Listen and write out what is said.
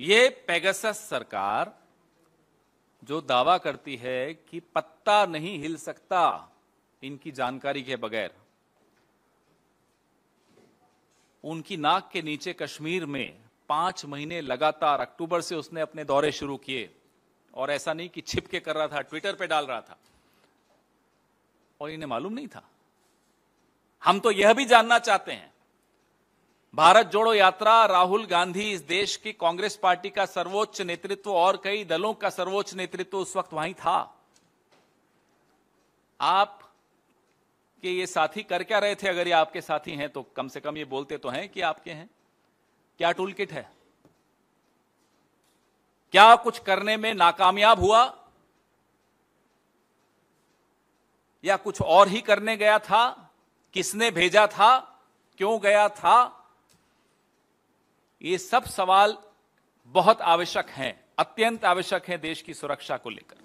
ये पेगसस सरकार जो दावा करती है कि पत्ता नहीं हिल सकता इनकी जानकारी के बगैर उनकी नाक के नीचे कश्मीर में पांच महीने लगातार अक्टूबर से उसने अपने दौरे शुरू किए और ऐसा नहीं कि छिप के कर रहा था ट्विटर पे डाल रहा था और इन्हें मालूम नहीं था हम तो यह भी जानना चाहते हैं भारत जोड़ो यात्रा राहुल गांधी इस देश की कांग्रेस पार्टी का सर्वोच्च नेतृत्व और कई दलों का सर्वोच्च नेतृत्व उस वक्त वहीं था आप के ये साथी कर क्या रहे थे अगर ये आपके साथी हैं तो कम से कम ये बोलते तो हैं कि आपके हैं क्या टूल किट है क्या कुछ करने में नाकामयाब हुआ या कुछ और ही करने गया था किसने भेजा था क्यों गया था ये सब सवाल बहुत आवश्यक हैं अत्यंत आवश्यक हैं देश की सुरक्षा को लेकर